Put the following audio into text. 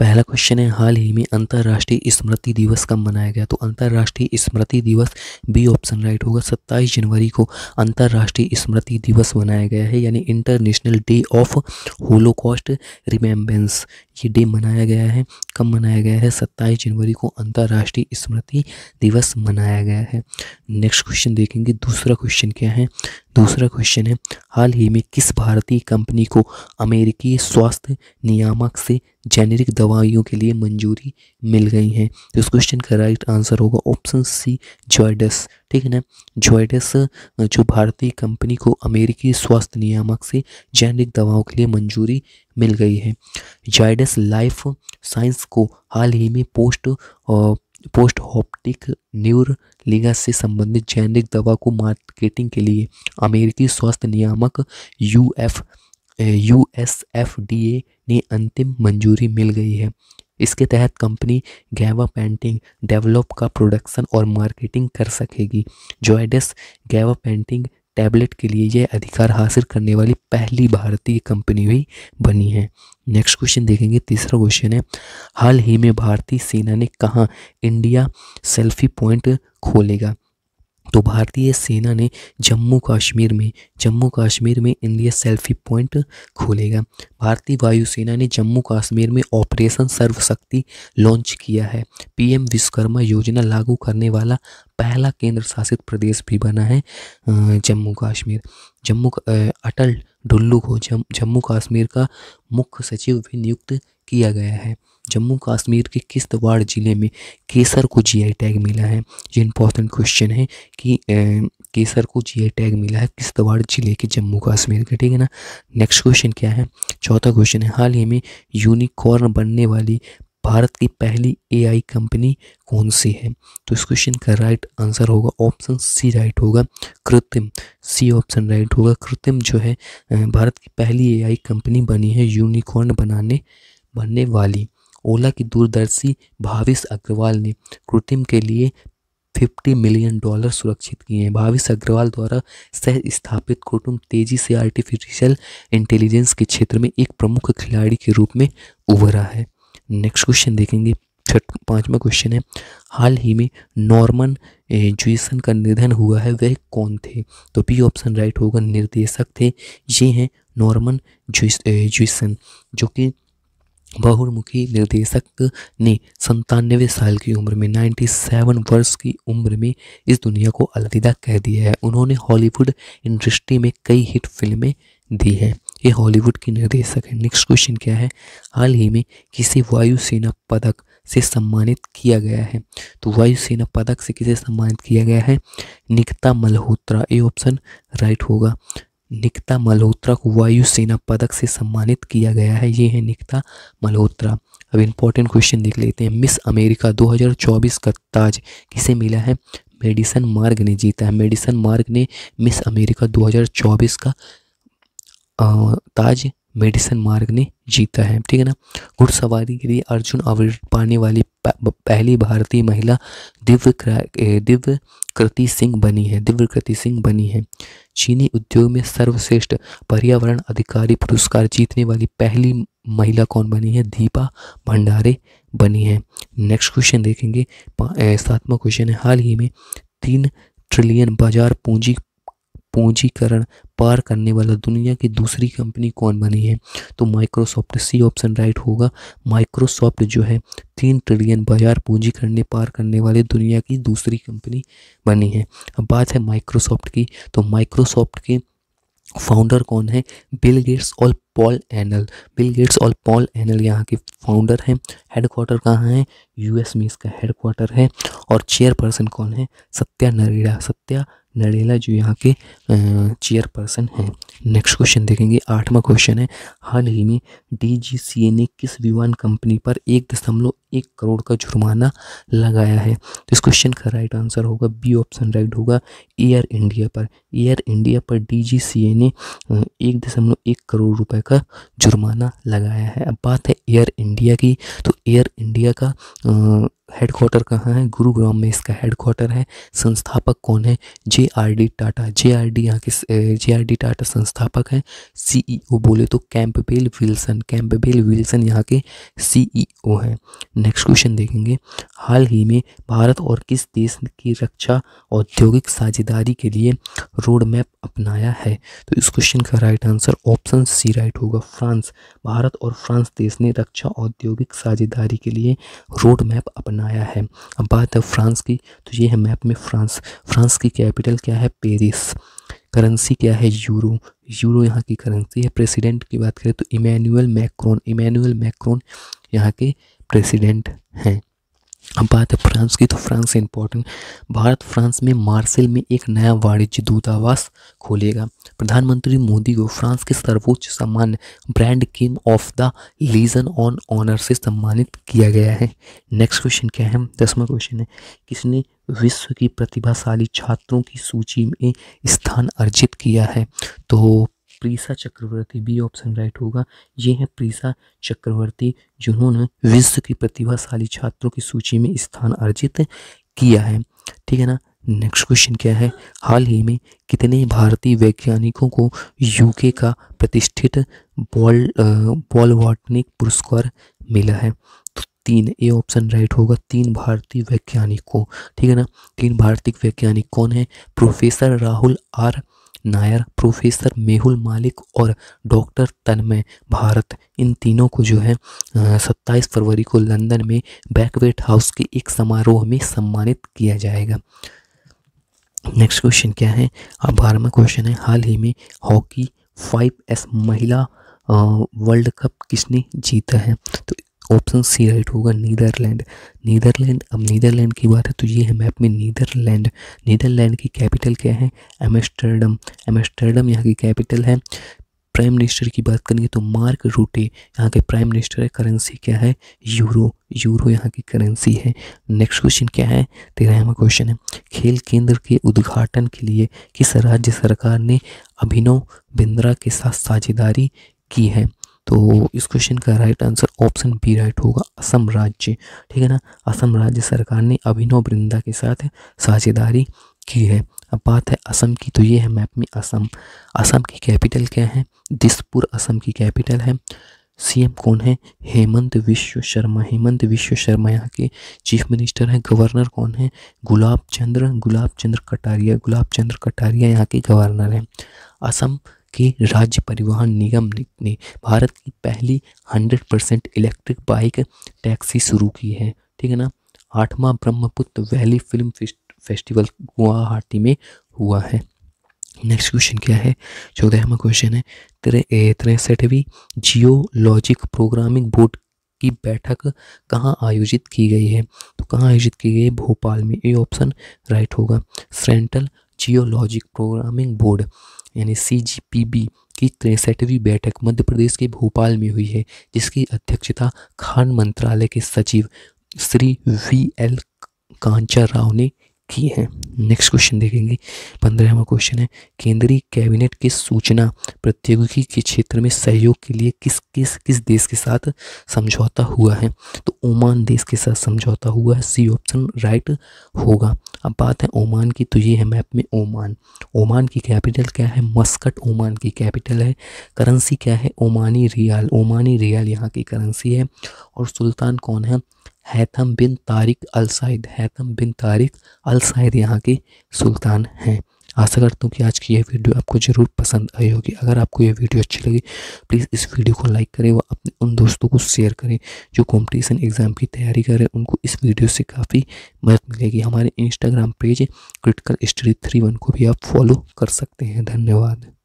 पहला क्वेश्चन है हाल ही में अंतर्राष्ट्रीय स्मृति दिवस कब मनाया गया तो अंतर्राष्ट्रीय स्मृति दिवस बी ऑप्शन राइट होगा 27 जनवरी को अंतर्राष्ट्रीय स्मृति दिवस मनाया गया है यानी international day of holocaust remembrance ये डे मनाया गया है कब मनाया गया है 27 जनवरी को अंतर्राष्ट्रीय स्मृति दिवस मनाया गया है नेक्स्ट क्वेश्चन देखेंगे दूसरा क्वेश्चन क्या है दूसरा क्वेश्चन है हाल ही में किस भारतीय कंपनी को अमेरिकी स्वास्थ्य नियामक से जेनेरिक दवाइयों के लिए मंजूरी मिल गई है तो इस क्वेश्चन का राइट आंसर होगा ऑप्शन सी जॉयडस ठीक है ना जॉयडस जो भारतीय कंपनी को अमेरिकी स्वास्थ्य नियामक से जेनेरिक दवाओं के लिए मंजूरी मिल गई है जॉयडस लाइफ साइंस को हाल ही में post post optic neuralgia से संबंधित जेनरिक दवा को मार्केटिंग के लिए अमेरिकी स्वास्थ्य नियामक U F U S F D A ने अंतिम मंजूरी मिल गई है इसके तहत कंपनी गैवा पेंटिंग डेवलप का प्रोडक्शन और मार्केटिंग कर सकेगी जोइडस गैवा पेंटिंग टैबलेट के लिए यह अधिकार हासिल करने वाली पहली भारतीय कंपनी भी बनी है नेक्स्ट क्वेश्चन देखेंगे तीसरा क्वेश्चन है हाल ही में भारतीय सेना ने कहा इंडिया सेल्फी पॉइंट खोलेगा तो भारतीय सेना ने जम्मू कश्मीर में जम्मू कश्मीर में इंडिया सेल्फी पॉइंट खोलेगा भारतीय वायुसेना ने जम्मू कश्मीर में ऑपरेशन सर्वशक्ति लॉन्च किया है पीएम विश्वकर्मा योजना लागू करने वाला पहला केंद्र शासित प्रदेश भी बना है जम्मू कश्मीर जम्मू अटल ढुल्लू को जम जम्मू कश्मीर का मुख्य सचिव भी नियुक्त किया गया है जम्मू कश्मीर के किश्तवाड़ जिले में केसर को जीआई टैग मिला है ये इंपॉर्टेंट क्वेश्चन है कि केसर को जीआई टैग मिला है किश्तवाड़ जिले के जम्मू कश्मीर का ठीक है ना नेक्स्ट क्वेश्चन क्या है चौथा क्वेश्चन है हाल ही में यूनिकॉर्न बनने वाली भारत की पहली एआई कंपनी कौन सी है तो इस क्वेश्चन का राइट आंसर होगा ऑप्शन सी राइट होगा कृत्रिम सी ऑप्शन राइट होगा कृत्रिम जो है भारत की पहली एआई कंपनी बनी है यूनिकॉर्न बनाने बनने वाली ओला की दूरदर्शी भाविश अग्रवाल ने कृत्रिम के लिए 50 मिलियन डॉलर सुरक्षित किए हैं भाविश अग्रवाल द्वारा सह स्थापित कुटुंब तेजी से आर्टिफिशियल इंटेलिजेंस के क्षेत्र में एक प्रमुख खिलाड़ी के रूप में उभरा है नेक्स्ट क्वेश्चन देखेंगे फिर पांचवा क्वेश्चन है हाल ही में नॉर्मन जुइसन का निधन हुआ है वह कौन थे तो बी ऑप्शन राइट होगा निर्देशक थे ये हैं नॉर्मन जुइसन जो कि बहुमुखी निर्देशक ने संतानवे साल की उम्र में 97 वर्ष की उम्र में इस दुनिया को अलविदा कह दिया है उन्होंने हॉलीवुड इंडस्ट्री में कई हिट फिल्में दी हैं ये हॉलीवुड के निर्देशक है नेक्स्ट क्वेश्चन क्या है हाल ही में किसे वायुसेना पदक से सम्मानित किया गया है तो वायुसेना पदक से किसे सम्मानित किया गया है निकिता मल्होत्रा ये ऑप्शन राइट होगा निकिता मल्होत्रा को वायु सेना पदक से सम्मानित किया गया है ये है निकिता मल्होत्रा अब इम्पोर्टेंट क्वेश्चन देख लेते हैं मिस अमेरिका 2024 का ताज किसे मिला है मेडिसन मार्ग ने जीता है मेडिसन मार्ग ने मिस अमेरिका 2024 का ताज मेडिसन मार्ग ने जीता है ठीक है ना घुड़सवारी के लिए अर्जुन अवार्ड पाने वाली पहली भारतीय महिला दिव्य दिव्य कृति सिंह बनी है कृति सिंह बनी है चीनी उद्योग में सर्वश्रेष्ठ पर्यावरण अधिकारी पुरस्कार जीतने वाली पहली महिला कौन बनी है दीपा भंडारे बनी है नेक्स्ट क्वेश्चन देखेंगे सातवा क्वेश्चन है हाल ही में तीन ट्रिलियन बाजार पूंजी पूंजीकरण पार करने वाला दुनिया की दूसरी कंपनी कौन बनी है तो माइक्रोसॉफ्ट सी ऑप्शन राइट होगा माइक्रोसॉफ्ट जो है तीन ट्रिलियन बाजार पूंजी करने पार करने वाली दुनिया की दूसरी कंपनी बनी है अब बात है माइक्रोसॉफ्ट की तो माइक्रोसॉफ्ट के फाउंडर कौन है बिल गेट्स और पॉल एनल बिल गेट्स और पॉल एनल यहाँ के फाउंडर हैं हेडक्वार्टर कहाँ है यूएस में इसका हेडक्वार्टर है और चेयरपर्सन कौन है सत्या नरेडा सत्या नड़ेला जो यहाँ के चेयर पर्सन हैं नेक्स्ट क्वेश्चन देखेंगे आठवां क्वेश्चन है हाल ही में डी जी सी ए ने किस विमान कंपनी पर एक दशमलव एक करोड़ का जुर्माना लगाया है तो इस क्वेश्चन का राइट आंसर होगा बी ऑप्शन राइट होगा एयर इंडिया पर एयर इंडिया पर डीजीसीए ने एक दशमलव एक करोड़ रुपए का जुर्माना लगाया है अब बात है एयर इंडिया की तो एयर इंडिया का हेडक्वार्टर कहाँ है गुरुग्राम में इसका हेडक्वार्टर है संस्थापक कौन है J R D Tata J R D यहाँ के जे आर डी टाटा संस्थापक है सीईओ बोले तो कैंपबेल विल्सन कैंपबेल विल्सन यहाँ के सीईओ हैं नेक्स्ट क्वेश्चन देखेंगे हाल ही में भारत और किस देश की रक्षा औद्योगिक साझेदारी के लिए रोड मैप अपनाया है तो इस क्वेश्चन का right answer option C right होगा फ्रांस भारत और फ्रांस देश ने रक्षा औद्योगिक साझेदारी के लिए रोड मैप अपनाया है अब बात है फ्रांस की तो ये है मैप में फ्रांस फ्रांस की कैपिटल क्या है पेरिस करेंसी क्या है यूरो यूरो यहाँ की करेंसी है प्रेसिडेंट की बात करें तो इमैनुअल मैक्रोन इमैनुअल मैक्रोन यहाँ के प्रेसिडेंट हैं अब बात है फ्रांस की तो फ्रांस इम्पोर्टेंट भारत फ्रांस में मार्सिल में एक नया वाणिज्य दूतावास खोलेगा प्रधानमंत्री मोदी को फ्रांस के सर्वोच्च सम्मान brand king of the legion on honour से सम्मानित किया गया है नेक्स्ट क्वेश्चन क्या है दसवा क्वेश्चन है किसने विश्व की प्रतिभाशाली छात्रों की सूची में स्थान अर्जित किया है तो प्रीसा चक्रवर्ती बी ऑप्शन राइट होगा ये हैं प्रीसा चक्रवर्ती जिन्होंने विश्व की प्रतिभाशाली छात्रों की सूची में स्थान अर्जित किया है ठीक है ना नेक्स्ट क्वेश्चन क्या है हाल ही में कितने भारतीय वैज्ञानिकों को यूके का प्रतिष्ठित बॉल बॉल वाटनिक पुरस्कार मिला है तो तीन ए ऑप्शन राइट होगा तीन भारतीय वैज्ञानिक को ठीक है ना तीन भारतीय वैज्ञानिक कौन है professor Rahul R Nair professor Mehul Malik और डॉक्टर तन्मय भारत इन तीनों को जो है सत्ताईस फरवरी को लंदन में बैकवेट हाउस के एक समारोह में सम्मानित किया जाएगा नेक्स्ट क्वेश्चन क्या है अब बारहवा क्वेश्चन है हाल ही में हॉकी फाइव एस महिला वर्ल्ड कप किसने जीता है तो ऑप्शन सी राइट होगा नीदरलैंड नीदरलैंड अब नीदरलैंड की बात है तो ये है मैप में नीदरलैंड नीदरलैंड की कैपिटल क्या है एम्स्टर्डम एमस्टरडम यहाँ की कैपिटल है प्राइम मिनिस्टर की बात करेंगे तो मार्क रूटे यहाँ के प्राइम मिनिस्टर है करेंसी क्या है यूरो यूरो यहाँ की करेंसी है नेक्स्ट क्वेश्चन क्या है तेरहवा क्वेश्चन है खेल केंद्र के उद्घाटन के लिए किस राज्य सरकार ने अभिनव बिंद्रा के साथ साझेदारी की है तो इस क्वेश्चन का right answer option B right होगा असम राज्य ठीक है ना असम राज्य सरकार ने अभिनव वृंदा के साथ साझेदारी की है अब बात है असम की तो ये है मैप में असम असम की कैपिटल क्या है दिसपुर असम की कैपिटल है सीएम कौन है हेमंत विश्व शर्मा हेमंत विश्व शर्मा यहाँ के चीफ मिनिस्टर हैं गवर्नर कौन है गुलाब चंद्र गुलाब चंद्र कटारिया गुलाब चंद्र कटारिया यहाँ के गवर्नर हैं असम के राज्य परिवहन निगम ने भारत की पहली 100 परसेंट इलेक्ट्रिक बाइक टैक्सी शुरू की है ठीक है ना आठवां Brahmaputra valley film festival Guwahati में हुआ है नेक्स्ट क्वेश्चन क्या है चौदहवा क्वेश्चन है तिरसठवीं जियोलॉजिक प्रोग्रामिंग बोर्ड की बैठक कहाँ आयोजित की गई है तो कहाँ आयोजित की गई है भोपाल में ये ऑप्शन राइट होगा सेंट्रल जियोलॉजिक प्रोग्रामिंग बोर्ड यानी सी की तिरसठवीं बैठक मध्य प्रदेश के भोपाल में हुई है जिसकी अध्यक्षता खान मंत्रालय के सचिव श्री वी एल कांचा राव ने की है नेक्स्ट क्वेश्चन देखेंगे पंद्रहवा क्वेश्चन है केंद्रीय कैबिनेट की सूचना प्रौद्योगिकी के क्षेत्र में सहयोग के लिए किस किस किस देश के साथ समझौता हुआ है तो ओमान देश के साथ समझौता हुआ है सी ऑप्शन राइट होगा अब बात है ओमान की तो ये है मैप में ओमान ओमान की कैपिटल क्या है मस्कट ओमान की कैपिटल है करेंसी क्या है ओमानी रियाल ओमानी रियाल यहाँ की करेंसी है और सुल्तान कौन है हैथम बिन तारिक अल सैद हैथम बिन तारिक अल सैद यहाँ के सुल्तान हैं आशा करता हूँ कि आज की यह वीडियो आपको ज़रूर पसंद आई होगी अगर आपको यह वीडियो अच्छी लगी प्लीज़ इस वीडियो को लाइक करें व अपने उन दोस्तों को शेयर करें जो कंपटीशन एग्ज़ाम की तैयारी कर रहे हैं उनको इस वीडियो से काफ़ी मदद मिलेगी हमारे Instagram page critical study three one को भी आप फॉलो कर सकते हैं धन्यवाद